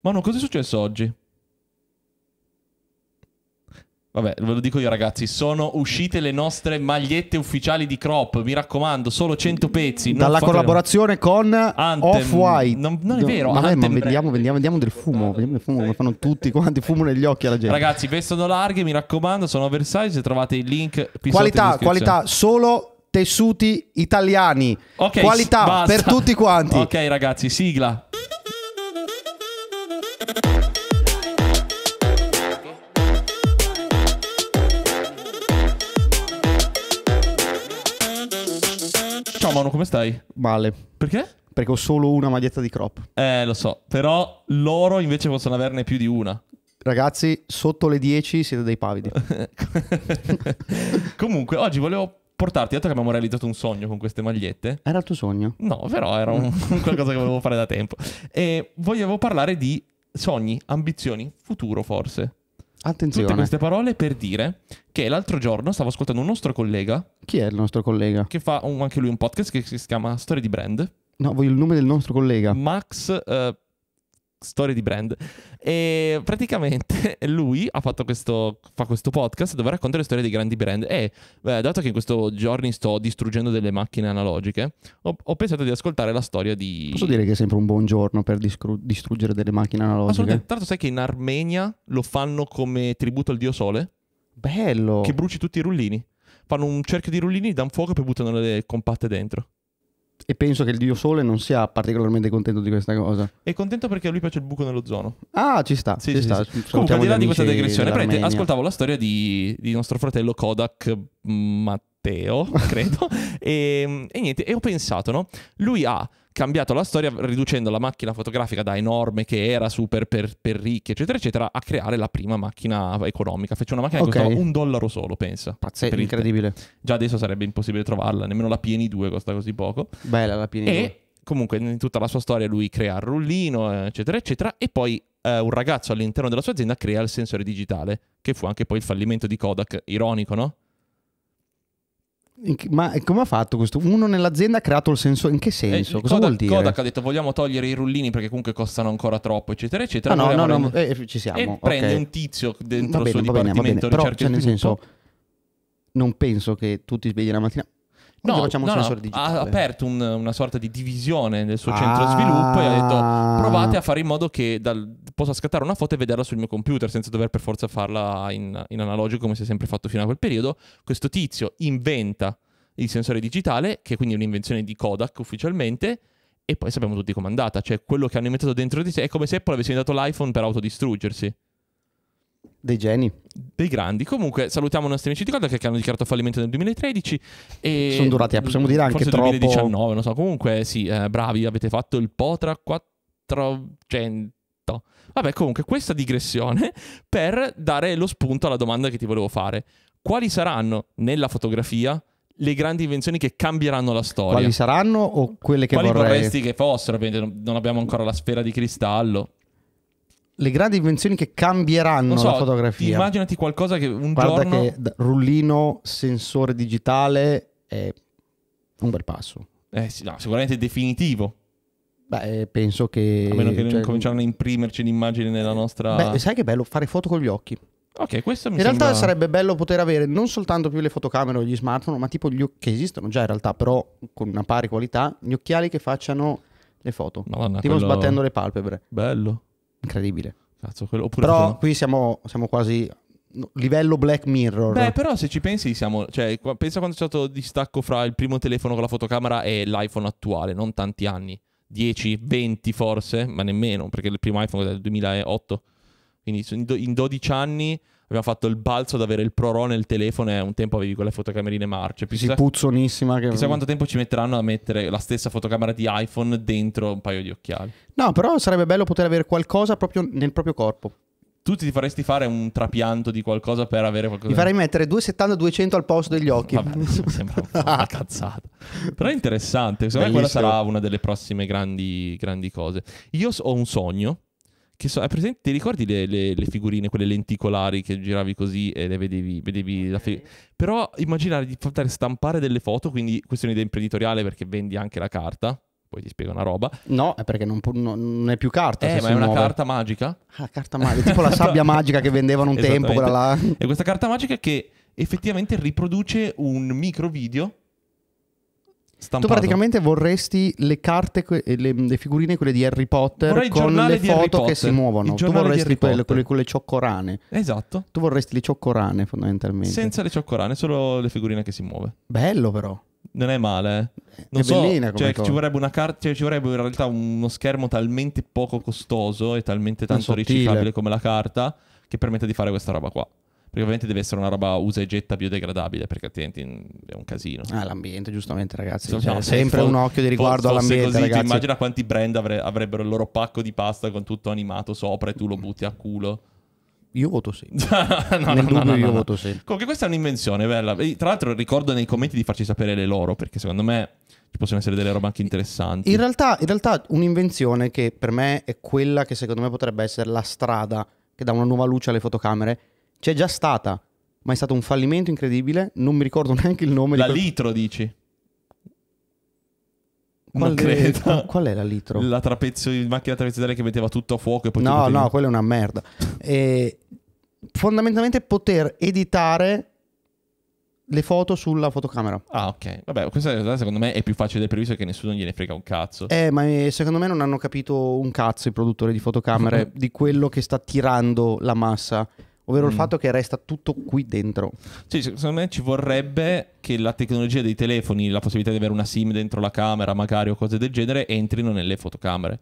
Manu, cosa è successo oggi? Vabbè, ve lo dico io ragazzi, sono uscite le nostre magliette ufficiali di Crop, mi raccomando, solo 100 pezzi. Dalla collaborazione con Off-White. Non, non, è vero, no, vabbè, ma vediamo, vediamo, vediamo, del fumo, vediamo del fumo, come fanno tutti quanti, fumo negli occhi alla gente. Ragazzi, vestono larghe, mi raccomando, sono oversize, trovate il link. Qualità, qualità, solo tessuti italiani. Okay, qualità basta. per tutti quanti. Ok ragazzi, sigla. Stefano, come stai? Male. Perché? Perché ho solo una maglietta di crop. Eh, lo so, però loro invece possono averne più di una. Ragazzi, sotto le 10 siete dei pavidi. Comunque, oggi volevo portarti, dato che abbiamo realizzato un sogno con queste magliette. Era il tuo sogno? No, però era un qualcosa che volevo fare da tempo. E volevo parlare di sogni, ambizioni, futuro forse. Attenzione. Tutte queste parole per dire che l'altro giorno stavo ascoltando un nostro collega. Chi è il nostro collega? Che fa un, anche lui un podcast che si chiama Storia di Brand. No, voglio il nome del nostro collega. Max... Uh, storie di brand. E praticamente lui ha fatto questo, fa questo podcast dove racconta le storie dei grandi brand. E beh, dato che in questi giorni sto distruggendo delle macchine analogiche, ho, ho, pensato di ascoltare la storia di. Posso dire che è sempre un buon giorno per discru- distruggere delle macchine analogiche? Assolutamente. Tra l'altro, sai che in Armenia lo fanno come tributo al dio sole? Bello! Che bruci tutti i rullini. Fanno un cerchio di rullini, danno fuoco e poi buttano le compatte dentro e penso che il Dio Sole non sia particolarmente contento di questa cosa. È contento perché a lui piace il buco nell'ozono. Ah, ci sta. Sì, ci sì, sta. Sì. Comunque, al di là di questa digressione, ascoltavo la storia di, di nostro fratello Kodak mm, Mat- Matteo, credo. e, ehm, e, niente, e ho pensato, no? Lui ha cambiato la storia riducendo la macchina fotografica da enorme che era super per, per ricchi, eccetera, eccetera, a creare la prima macchina economica. Fece una macchina okay. che costava un dollaro solo, pensa. Pazzesco, incredibile. Già adesso sarebbe impossibile trovarla, nemmeno la Pieni 2 costa così poco. Bella la Pieni 2. E comunque in tutta la sua storia lui crea il rullino, eh, eccetera, eccetera, e poi eh, un ragazzo all'interno della sua azienda crea il sensore digitale, che fu anche poi il fallimento di Kodak, ironico, no? Ma come ha fatto questo? Uno nell'azienda ha creato il senso. In che eh, senso? Eh, Cosa Kodak, vuol dire? Kodak ha detto vogliamo togliere i rullini perché comunque costano ancora troppo, eccetera, eccetera. Ah, no, no, no, rendere... Eh, eh, ci siamo. E okay. prende un tizio dentro va bene, il suo va bene, va bene. Però, cioè, nel senso, non penso che tu ti svegli la mattina no, facciamo no, un sensore no, digitale. Ha aperto un, una sorta di divisione nel suo ah. centro sviluppo e ha detto provate a fare in modo che dal, possa scattare una foto e vederla sul mio computer senza dover per forza farla in, in analogico come si è sempre fatto fino a quel periodo. Questo tizio inventa il sensore digitale, che è quindi è un'invenzione di Kodak ufficialmente, e poi sappiamo tutti com'è andata, cioè quello che hanno inventato dentro di sé è come se Apple avesse inventato l'iPhone per autodistruggersi. Dei geni. Dei grandi. Comunque salutiamo i nostri amici di Kodak che hanno dichiarato fallimento nel 2013. E Sono durati, eh, possiamo dire, anche forse troppo... 2019, non so. Comunque sì, eh, bravi, avete fatto il Potra 400. Vabbè, comunque questa digressione per dare lo spunto alla domanda che ti volevo fare. Quali saranno nella fotografia le grandi invenzioni che cambieranno la storia? Quali saranno o quelle che Quali vorrei? vorresti che fossero? Non abbiamo ancora la sfera di cristallo le grandi invenzioni che cambieranno so, la fotografia. Immaginati qualcosa che un Guarda giorno... che rullino, sensore digitale è un bel passo. Eh sì, no, sicuramente definitivo. Beh, eh, penso che... A meno che cioè... cominciano a imprimerci l'immagine nella eh, nostra... Beh, sai che bello fare foto con gli occhi. Ok, questo mi In sembra... realtà sarebbe bello poter avere non soltanto più le fotocamere o gli smartphone, ma tipo gli occhiali che esistono già in realtà, però con una pari qualità, gli occhiali che facciano le foto. Madonna, tipo quello... sbattendo le palpebre. Bello incredibile. Cazzo, quello, però sono... qui siamo, siamo quasi livello Black Mirror. Beh, però se ci pensi, siamo, cioè, pensa quando c'è stato distacco fra il primo telefono con la fotocamera e l'iPhone attuale, non tanti anni, 10, 20 forse, ma nemmeno, perché il primo iPhone è del 2008. Quindi in 12 anni abbiamo fatto il balzo ad avere il Pro nel telefono e un tempo avevi quelle fotocamerine marce. Più sì, puzzonissima. Che... Chissà quanto tempo ci metteranno a mettere la stessa fotocamera di iPhone dentro un paio di occhiali. No, però sarebbe bello poter avere qualcosa proprio nel proprio corpo. Tu ti faresti fare un trapianto di qualcosa per avere qualcosa? Mi farei mettere 270-200 al posto degli occhi. Vabbè, sembra una cazzata. Però è interessante. Secondo me quella sarà una delle prossime grandi, grandi cose. Io ho un sogno che so, presente, ti ricordi le, le, le, figurine, quelle lenticolari che giravi così e le vedevi, vedevi la fi- Però immaginare di poter stampare delle foto, quindi questa è un'idea imprenditoriale perché vendi anche la carta poi ti spiego una roba. No, è perché non, non è più carta. Eh, ma è una muove. carta magica. Ah, carta magica, tipo la sabbia esatto. magica che vendevano un tempo, quella là. E questa carta magica che effettivamente riproduce un micro video Stampato. Tu praticamente vorresti le carte, eh, le, le figurine, quelle di Harry Potter Vorrei con le foto che si muovono. Tu vorresti quelle, quelle, quelle cioccorane. Esatto. Tu vorresti le cioccorane fondamentalmente. Senza le cioccorane, solo le figurine che si muove. Bello però. Non è male. Eh. Non è so, bellina come cioè, cosa. ci vorrebbe una carta, cioè, ci vorrebbe in realtà uno schermo talmente poco costoso e talmente tanto riciclabile come la carta che permette di fare questa roba qua. Perché ovviamente deve essere una roba usa e getta biodegradabile, perché altrimenti mm, è un casino. Ah, l'ambiente, giustamente, ragazzi. Sì, cioè, sempre fol- un occhio di riguardo fol- all'ambiente. Così, ragazzi. Immagina quanti brand avre- avrebbero il loro pacco di pasta con tutto animato sopra e tu lo mm. butti a culo. Io voto sì. no, Nel no, dubbio no, io voto sì. Comunque questa è un'invenzione bella. tra l'altro ricordo nei commenti di farci sapere le loro, perché secondo me ci possono essere delle robe anche interessanti. In realtà, in realtà un'invenzione che per me è quella che secondo me potrebbe essere la strada che dà una nuova luce alle fotocamere c'è già stata, ma è stato un fallimento incredibile. Non mi ricordo neanche il nome. La di quel... litro, dici? Qual, è, qual, qual è la litro? La trapezio, macchina trapeziale che metteva tutto a fuoco e poi No, no, quella è una merda. e fondamentalmente poter editare le foto sulla fotocamera. Ah, ok. Vabbè, questa in realtà secondo me è più facile del previsto che nessuno gliene frega un cazzo. Eh, ma eh, secondo me non hanno capito un cazzo i produttori di fotocamere di quello che sta tirando la massa ovvero mm. il fatto che resta tutto qui dentro. Sì, secondo me ci vorrebbe che la tecnologia dei telefoni, la possibilità di avere una SIM dentro la camera, magari o cose del genere, entrino nelle fotocamere.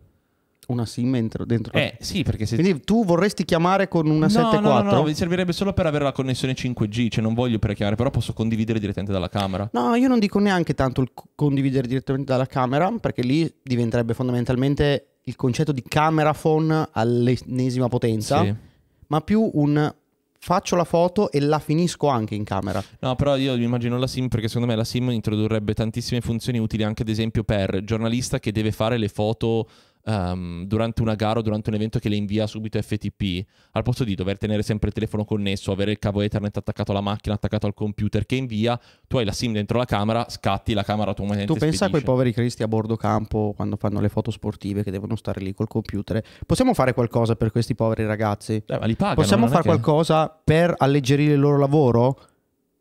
Una SIM dentro, dentro eh, la... sì, perché se... Quindi tu vorresti chiamare con una no, 74? No, no, no, mi servirebbe solo per avere la connessione 5G, cioè non voglio per chiamare, però posso condividere direttamente dalla camera. No, io non dico neanche tanto il condividere direttamente dalla camera, perché lì diventerebbe fondamentalmente il concetto di camera phone all'ennesima potenza. Sì ma più un faccio la foto e la finisco anche in camera. No, però io mi immagino la sim perché secondo me la sim introdurrebbe tantissime funzioni utili anche ad esempio per giornalista che deve fare le foto um, durante una gara o durante un evento che le invia subito FTP, al posto di dover tenere sempre il telefono connesso, avere il cavo Ethernet attaccato alla macchina, attaccato al computer che invia, tu hai la SIM dentro la camera, scatti la camera automaticamente. Tu pensa spedisce. a quei poveri cristi a bordo campo quando fanno le foto sportive che devono stare lì col computer. Possiamo fare qualcosa per questi poveri ragazzi? Eh, ma li pagano, Possiamo fare che... qualcosa per alleggerire il loro lavoro?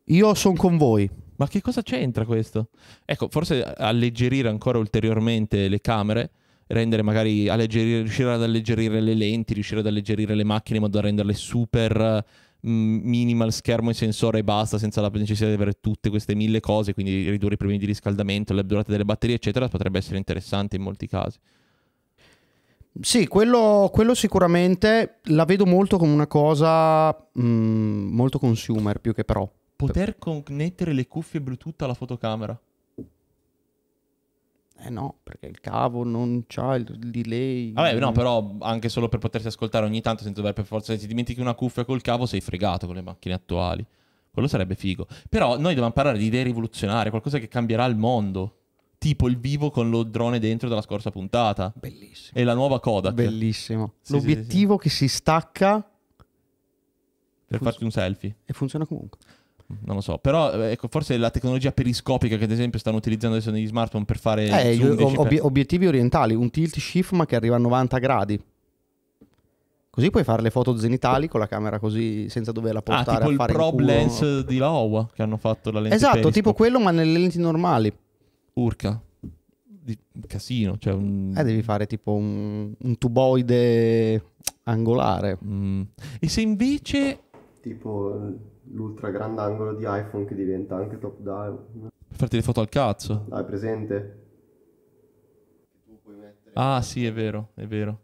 Io sono con voi. Ma che cosa c'entra questo? Ecco, forse alleggerire ancora ulteriormente le camere rendere magari alleggerire, riuscire ad alleggerire le lenti, riuscire ad alleggerire le macchine in modo da renderle super mm, minimal schermo e sensore e basta senza la necessità di avere tutte queste mille cose quindi ridurre i problemi di riscaldamento la durata delle batterie eccetera potrebbe essere interessante in molti casi sì, quello, quello, sicuramente la vedo molto come una cosa mh, mm, molto consumer più che però. Poter connettere le cuffie Bluetooth alla fotocamera. Eh no, perché il cavo non c'ha il delay. Vabbè, no, però anche solo per potersi ascoltare ogni tanto senza dover per forza se ti dimentichi una cuffia col cavo sei fregato con le macchine attuali. Quello sarebbe figo. Però noi dobbiamo parlare di idee rivoluzionarie, qualcosa che cambierà il mondo. Tipo il vivo con lo drone dentro della scorsa puntata. Bellissimo. E la nuova Kodak. Bellissimo. Sì, L'obiettivo sì, sì, che si stacca per Funz- farti un selfie. E funziona comunque non lo so, però eh, ecco, forse la tecnologia periscopica che ad esempio stanno utilizzando adesso negli smartphone per fare eh, ob- obiettivi orientali, un tilt shift ma che arriva a 90 gradi. Così puoi fare le foto zenitali con la camera così senza doverla ah, portare ah, tipo a il Pro Lens di Laowa che hanno fatto la lente Esatto, periscope. tipo quello ma nelle lenti normali. Urca. Di, casino, cioè un... Eh, devi fare tipo un, un tuboide angolare. Mm. E se invece tipo l'ultra grandangolo di iPhone che diventa anche top down. Farti le foto al cazzo. Dai, presente. Ah, sì, è vero, è vero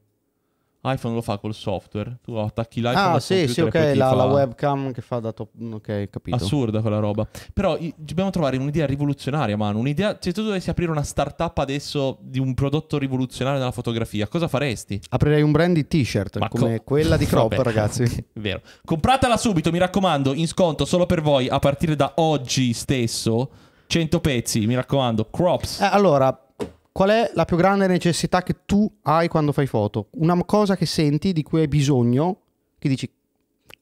iPhone lo fa col software. Tu attacchi l'iPhone. Ah, sì, sì, ok. La, fa... la, webcam che fa da top. Ok, capito. Assurda quella roba. Però i, dobbiamo trovare un'idea rivoluzionaria, mano. Un'idea. Se tu dovessi aprire una startup adesso di un prodotto rivoluzionario nella fotografia, cosa faresti? Aprirei un brand di t-shirt Ma come co... quella di Crop, Vabbè, ragazzi. Vero. Compratela subito, mi raccomando, in sconto solo per voi a partire da oggi stesso. 100 pezzi, mi raccomando. Crops. Eh, allora, qual è la più grande necessità che tu hai quando fai foto? Una cosa che senti, di cui hai bisogno, che dici,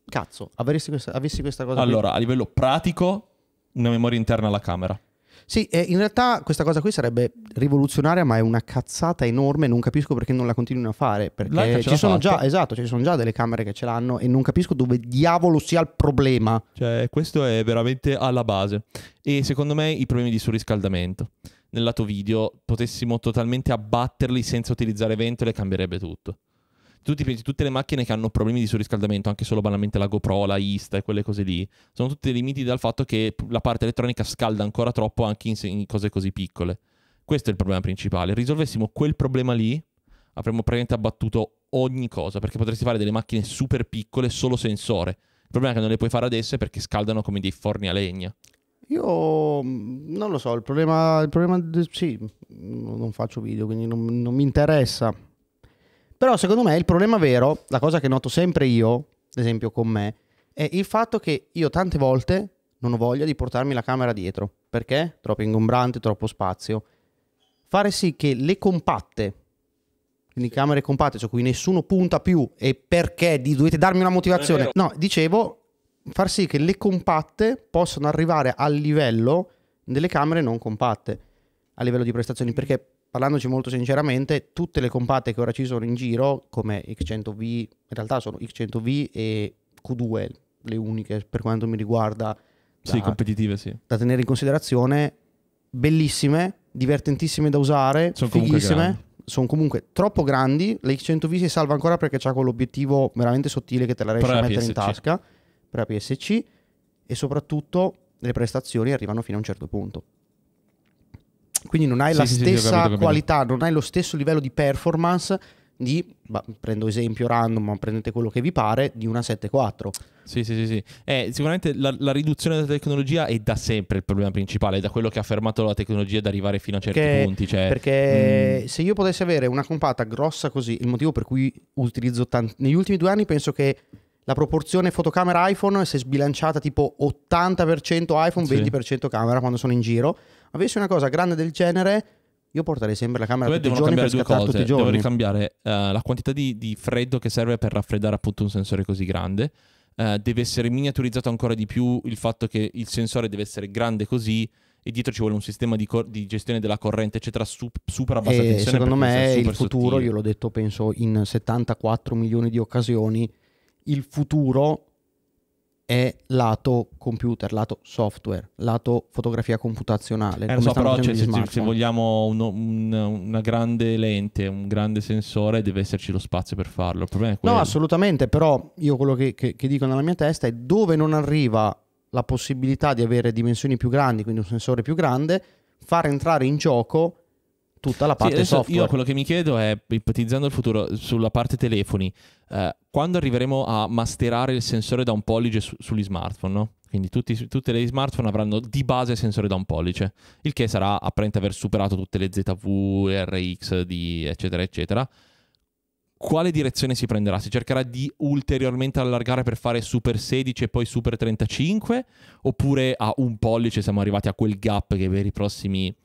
cazzo, questa, avessi questa cosa. Allora, qui? a livello pratico, una memoria interna alla camera. Sì, eh, in realtà questa cosa qui sarebbe rivoluzionaria, ma è una cazzata enorme. Non capisco perché non la continuino a fare. Perché ci sono, già, esatto, ci sono già, delle camere che ce l'hanno e non capisco dove diavolo sia il problema. Cioè, questo è veramente alla base. E secondo me i problemi di surriscaldamento nel lato video potessimo totalmente abbatterli senza utilizzare ventole, cambierebbe tutto. Tutti, tutte le macchine che hanno problemi di surriscaldamento, anche solo banalmente la GoPro, la Insta e quelle cose lì, sono tutte limiti dal fatto che la parte elettronica scalda ancora troppo anche in, in cose così piccole. Questo è il problema principale. Risolvessimo quel problema lì, avremmo praticamente abbattuto ogni cosa, perché potresti fare delle macchine super piccole solo sensore. Il problema è che non le puoi fare adesso perché scaldano come dei forni a legna. Io mm, non lo so, il problema, il problema sì, mm, non faccio video, quindi non, non mi interessa. Però secondo me il problema vero, la cosa che noto sempre io, ad esempio con me, è il fatto che io tante volte non ho voglia di portarmi la camera dietro. Perché? Troppo ingombrante, troppo spazio. Fare sì che le compatte, quindi camere compatte su cui nessuno punta più e perché dovete darmi una motivazione. No, dicevo, far sì che le compatte possano arrivare al livello delle camere non compatte a livello di prestazioni perché parlandoci molto sinceramente tutte le compatte che ora ci sono in giro come X100V in realtà sono X100V e Q2 le uniche per quanto mi riguarda da, sì, competitive, sì. da tenere in considerazione bellissime divertentissime da usare sono fighissime comunque sono comunque troppo grandi. La X100V si salva ancora perché ha quell'obiettivo veramente sottile che te la riesci a mettere PSC. in tasca per la PSC e soprattutto le prestazioni arrivano fino a un certo punto. Quindi non hai sì, la sì, stessa sì, capito, qualità, capito. non hai lo stesso livello di performance di, bah, prendo esempio random, ma prendete quello che vi pare, di una 7.4. Sì, sì, sì. sì. Eh, sicuramente la, la, riduzione della tecnologia è da sempre il problema principale, è da quello che ha fermato la tecnologia ad arrivare fino a certi perché, punti. Cioè, perché mm. se io potessi avere una compatta grossa così, il motivo per cui utilizzo tanti... Negli ultimi due anni penso che la proporzione fotocamera iPhone si è sbilanciata tipo 80% iPhone, sì. 20% camera quando sono in giro. Avessi una cosa grande del genere, io porterei sempre la camera Dove tutti i giorni per scattare tutti i giorni. Devo ricambiare uh, la quantità di, di, freddo che serve per raffreddare appunto un sensore così grande. Uh, deve essere miniaturizzato ancora di più il fatto che il sensore deve essere grande così e dietro ci vuole un sistema di, cor- di gestione della corrente, eccetera, su- super a bassa e tensione. Secondo me il futuro, sottile. io l'ho detto penso in 74 milioni di occasioni, il futuro è lato computer, lato software, lato fotografia computazionale. Eh, so, però cioè, se, se, vogliamo uno, un, una grande lente, un grande sensore, deve esserci lo spazio per farlo. No, assolutamente, però io quello che, che, che dico nella mia testa è dove non arriva la possibilità di avere dimensioni più grandi, quindi un sensore più grande, far entrare in gioco tutta la parte sì, software. Io quello che mi chiedo è, ipotizzando il futuro, sulla parte telefoni, eh, quando arriveremo a masterare il sensore da un pollice su, sugli smartphone, no? Quindi tutti, tutte le smartphone avranno di base sensore da un pollice, il che sarà apparente aver superato tutte le ZV, RX, di eccetera, eccetera. Quale direzione si prenderà? Si cercherà di ulteriormente allargare per fare super 16 e poi super 35? Oppure a un pollice siamo arrivati a quel gap che per i prossimi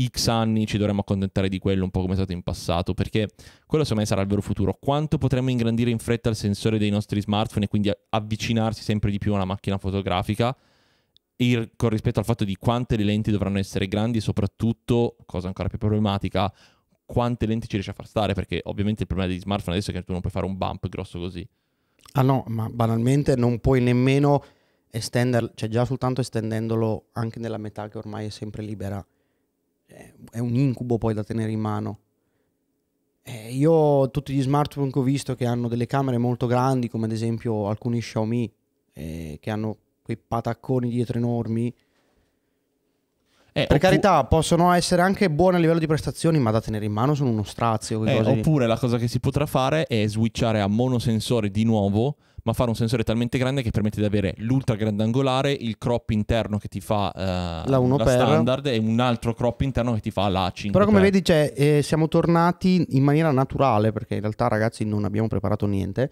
X anni ci dovremmo accontentare di quello, un po' come è stato in passato, perché quello secondo me sarà il vero futuro. Quanto potremmo ingrandire in fretta il sensore dei nostri smartphone e quindi avvicinarsi sempre di più a una macchina fotografica, il, con rispetto al fatto di quante le lenti dovranno essere grandi e soprattutto, cosa ancora più problematica, quante lenti ci riesce a far stare, perché ovviamente il problema degli smartphone adesso è che tu non puoi fare un bump grosso così. Ah no, ma banalmente non puoi nemmeno estenderlo, cioè già soltanto estendendolo anche nella metà che ormai è sempre libera è un incubo poi da tenere in mano. Eh, io tutti gli smartphone che ho visto che hanno delle camere molto grandi, come ad esempio alcuni Xiaomi, eh, che hanno quei patacconi dietro enormi, eh, per oppu- carità, possono essere anche buone a livello di prestazioni, ma da tenere in mano sono uno strazio. Eh, oppure la cosa che si potrà fare è switchare a monosensore di nuovo, ma fare un sensore talmente grande che permette di avere l'ultra grandangolare, il crop interno che ti fa eh, la, la standard e un altro crop interno che ti fa la 5. Però come vedi cioè, eh, siamo tornati in maniera naturale, perché in realtà ragazzi non abbiamo preparato niente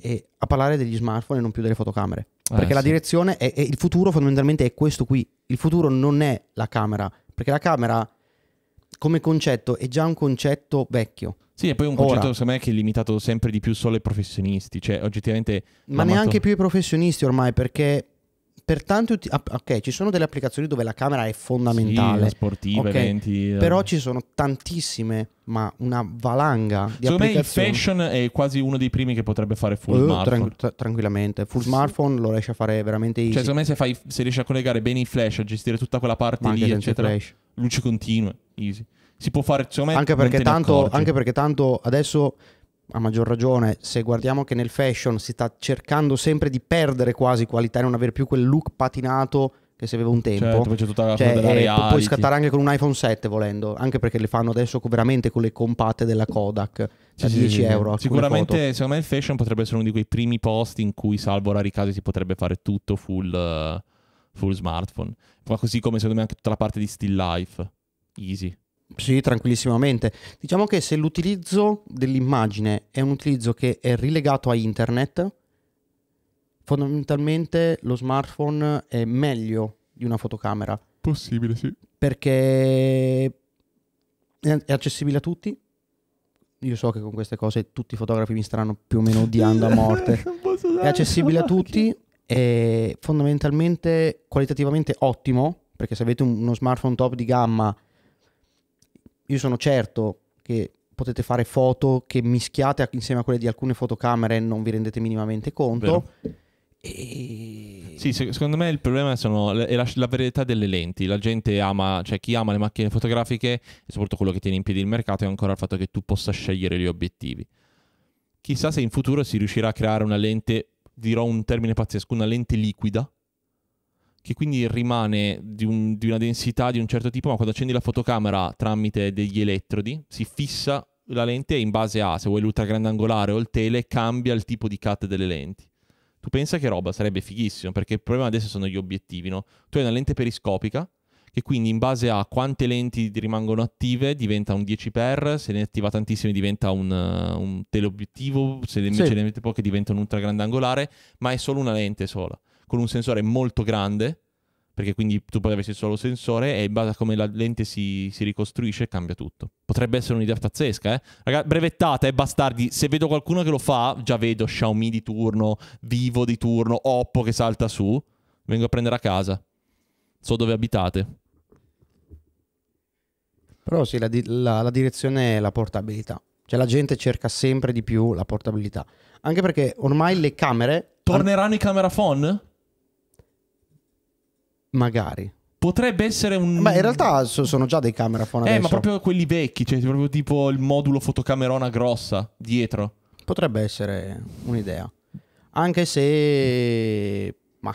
e a parlare degli smartphone e non più delle fotocamere. Eh, perché eh, la sì. direzione è, è, il futuro fondamentalmente è questo qui. Il futuro non è la camera, perché la camera come concetto è già un concetto vecchio. Sì, e poi un concetto secondo me che è limitato sempre di più solo ai professionisti, cioè oggettivamente... Ma neanche più ai professionisti ormai, perché per tanti uti- ah, ok, ci sono delle applicazioni dove la camera è fondamentale. Sì, sportive, okay, eventi, eh. Però ci sono tantissime, ma una valanga di Secondo applicazioni. me il fashion è quasi uno dei primi che potrebbe fare full uh, smartphone. Tranqu- tranquillamente, full smartphone lo riesce a fare veramente easy. Cioè, secondo me se, fai, se riesci a collegare bene i flash, a gestire tutta quella parte lì, eccetera, flash. luci continue, easy. Si può fare, secondo me, anche perché, tanto, anche perché tanto adesso a maggior ragione, se guardiamo che nel fashion si sta cercando sempre di perdere quasi qualità e non avere più quel look patinato che si aveva un tempo. Certo, c'è tutta la cioè, della eh, reality. puoi scattare anche con un iPhone 7 volendo, anche perché le fanno adesso veramente con le compatte della Kodak sì, da sì, 10 sì, euro. Sicuramente, foto. secondo me il fashion potrebbe essere uno di quei primi posti in cui, salvo rari casi, si potrebbe fare tutto full, full smartphone. Ma così come secondo me anche tutta la parte di still life. Easy. Sì, tranquillissimamente. Diciamo che se l'utilizzo dell'immagine è un utilizzo che è rilegato a internet, fondamentalmente lo smartphone è meglio di una fotocamera. Possibile, sì. Perché è accessibile a tutti. Io so che con queste cose tutti i fotografi mi staranno più o meno odiando a morte. è accessibile a tutti, è fondamentalmente qualitativamente ottimo, perché se avete uno smartphone top di gamma io sono certo che potete fare foto che mischiate insieme a quelle di alcune fotocamere e non vi rendete minimamente conto. E... Sì, secondo me il problema sono, è la, la, varietà delle lenti. La gente ama, cioè chi ama le macchine fotografiche e soprattutto quello che tiene in piedi il mercato è ancora il fatto che tu possa scegliere gli obiettivi. Chissà se in futuro si riuscirà a creare una lente, dirò un termine pazzesco, una lente liquida che quindi rimane di, un, di, una densità di un certo tipo, ma quando accendi la fotocamera tramite degli elettrodi si fissa la lente e in base a se vuoi l'ultra grandangolare o il tele cambia il tipo di cut delle lenti. Tu pensa che roba, sarebbe fighissimo, perché il problema adesso sono gli obiettivi, no? Tu hai una lente periscopica che quindi in base a quante lenti rimangono attive diventa un 10x, se ne attiva tantissime diventa un, eh, un teleobiettivo, se invece sì. ne mette poche diventa un ultra grandangolare, ma è solo una lente sola con un sensore molto grande, perché quindi tu poi avessi solo sensore e in base a come la lente si, si ricostruisce cambia tutto. Potrebbe essere un'idea pazzesca, eh? Ragazzi, brevettate, eh, bastardi. Se vedo qualcuno che lo fa, già vedo Xiaomi di turno, Vivo di turno, Oppo che salta su. Vengo a prendere a casa. So dove abitate. Però sì, la, di- la, la direzione è la portabilità. Cioè la gente cerca sempre di più la portabilità. Anche perché ormai le camere... Torneranno i camera phone? Magari. Potrebbe essere un. Ma in realtà sono già dei cameraphone adesso. Eh, ma proprio quelli vecchi, cioè proprio tipo il modulo fotocamerona grossa dietro. Potrebbe essere un'idea. Anche se. Ma.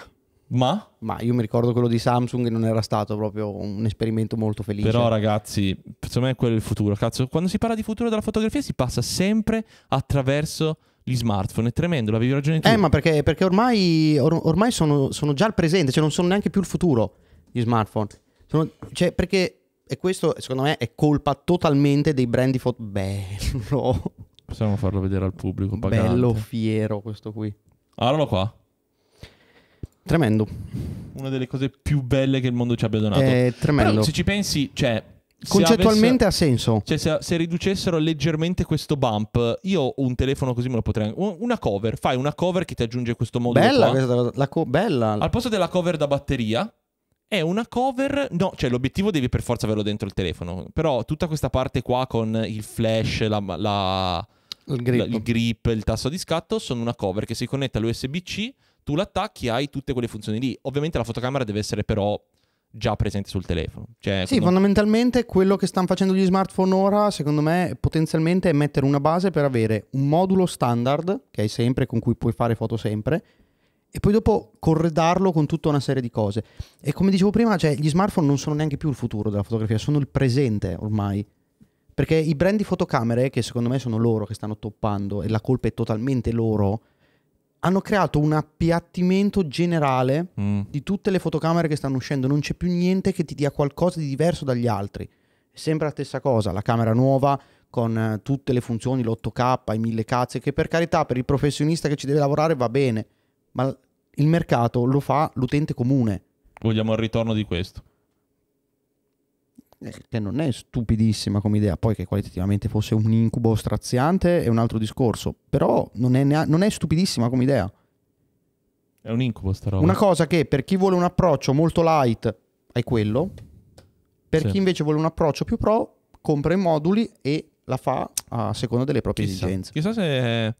Ma? Ma io mi ricordo quello di Samsung non era stato proprio un esperimento molto felice. Però ragazzi, secondo me quello è il futuro. Cazzo, quando si parla di futuro della fotografia si passa sempre attraverso gli smartphone. È tremendo, l'avevi ragione tu. Eh, ma perché, perché ormai, or- ormai sono, sono, già il presente, cioè non sono neanche più il futuro gli smartphone. Sono, cioè, perché... E questo, secondo me, è colpa totalmente dei brand di foto. Bello. Possiamo farlo vedere al pubblico. Pagante. Bello fiero questo qui. Guardalo ah, qua. Tremendo. Una delle cose più belle che il mondo ci abbia donato. È tremendo. Però, se ci pensi, cioè Concettualmente avesse, ha senso. Cioè, se, se, riducessero leggermente questo bump, io un telefono così me lo potrei. Una cover, fai una cover che ti aggiunge questo modulo. Bella qua. questa la co- bella. Al posto della cover da batteria, è una cover. No, cioè l'obiettivo devi per forza averlo dentro il telefono. Però tutta questa parte qua con il flash, la, la, il, grip. La, il grip, il tasto di scatto, sono una cover che si connette all'USB-C. Tu l'attacchi, hai tutte quelle funzioni lì. Ovviamente la fotocamera deve essere però già presente sul telefono. Cioè, sì, quando... fondamentalmente quello che stanno facendo gli smartphone ora, secondo me, potenzialmente è mettere una base per avere un modulo standard che hai sempre, con cui puoi fare foto sempre, e poi dopo corredarlo con tutta una serie di cose. E come dicevo prima, cioè, gli smartphone non sono neanche più il futuro della fotografia, sono il presente ormai. Perché i brand di fotocamere, che secondo me sono loro che stanno toppando, e la colpa è totalmente loro, hanno creato un appiattimento generale mm. di tutte le fotocamere che stanno uscendo, non c'è più niente che ti dia qualcosa di diverso dagli altri. È sempre la stessa cosa, la camera nuova con eh, tutte le funzioni, l'8K, i mille cazze, che per carità per il professionista che ci deve lavorare va bene, ma il mercato lo fa l'utente comune. Vogliamo il ritorno di questo. Eh, che non è stupidissima come idea, poi che qualitativamente fosse un incubo straziante è un altro discorso, però non è, nea- non è stupidissima come idea. È un incubo sta roba. Una cosa che per chi vuole un approccio molto light è quello, per sì. chi invece vuole un approccio più pro compra i moduli e la fa a seconda delle proprie Chissà. esigenze. Chissà se...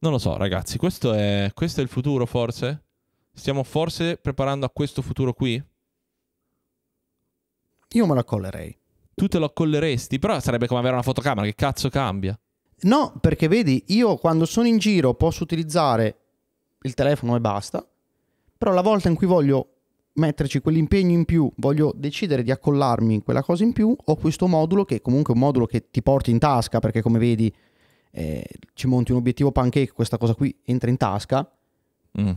Non lo so ragazzi, questo è, questo è il futuro forse? Stiamo forse preparando a questo futuro qui? Io me lo accollerei. Tu te lo accolleresti, però sarebbe come avere una fotocamera, che cazzo cambia? No, perché vedi, io quando sono in giro posso utilizzare il telefono e basta, però la volta in cui voglio metterci quell'impegno in più, voglio decidere di accollarmi quella cosa in più, ho questo modulo che comunque è un modulo che ti porti in tasca, perché come vedi eh, ci monti un obiettivo pancake, questa cosa qui entra in tasca mm.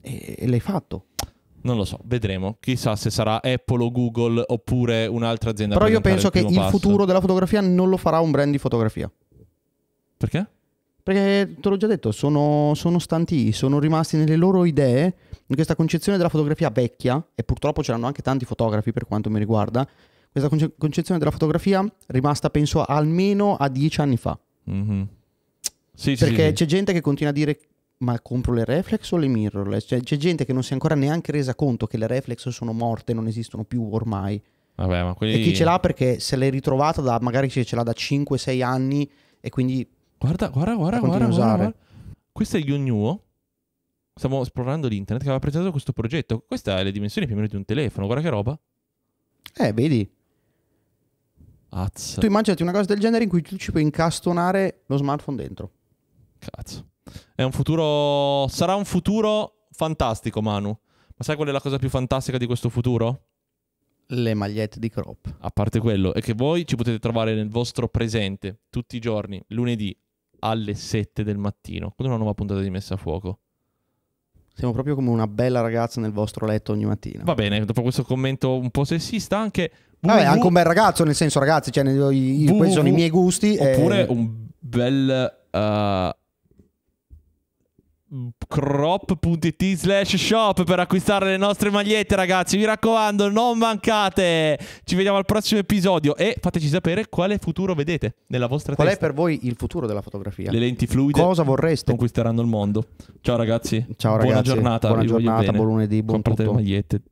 e, e l'hai fatto. Non lo so, vedremo. Chissà se sarà Apple o Google oppure un'altra azienda. Però io penso il che il futuro della fotografia non lo farà un brand di fotografia. Perché? Perché te l'ho già detto, sono, sono stanti, sono rimasti nelle loro idee, in questa concezione della fotografia vecchia, e purtroppo ce l'hanno anche tanti fotografi per quanto mi riguarda, questa concezione della fotografia rimasta penso almeno a dieci anni fa. Mm-hmm. Sì, Perché sì, c'è gente che continua a dire ma compro le reflex o le mirrorless? Cioè, c'è gente che non si è ancora neanche resa conto che le reflex sono morte, non esistono più ormai. Vabbè, ma quelli... E chi ce l'ha perché se l'hai ritrovata da, magari ce l'ha da 5-6 anni e quindi... Guarda, guarda, guarda, guarda, guarda, guarda. Questo è Yonnuo. Stiamo esplorando l'internet che aveva presentato questo progetto. Questa è le dimensioni più o meno di un telefono. Guarda che roba. Eh, vedi. Azza. Tu immaginati una cosa del genere in cui tu ci puoi incastonare lo smartphone dentro. Cazzo. È un futuro... Sarà un futuro fantastico, Manu. Ma sai qual è la cosa più fantastica di questo futuro? Le magliette di crop. A parte quello, è che voi ci potete trovare nel vostro presente tutti i giorni, lunedì alle 7 del mattino, con una nuova puntata di Messa a Fuoco. Siamo proprio come una bella ragazza nel vostro letto ogni mattina. Va bene, dopo questo commento un po' sessista, anche. Vabbè, anche un bel ragazzo, nel senso, ragazzi, cioè, io, io, questi sono i miei gusti. Oppure e... un bel. Uh crop.it slash shop per acquistare le nostre magliette ragazzi mi raccomando non mancate ci vediamo al prossimo episodio e fateci sapere quale futuro vedete nella vostra qual testa qual è per voi il futuro della fotografia le lenti fluide cosa vorreste conquisteranno il mondo ciao ragazzi ciao ragazzi buona giornata buona giornata buon lunedì buon comprate tutto. le magliette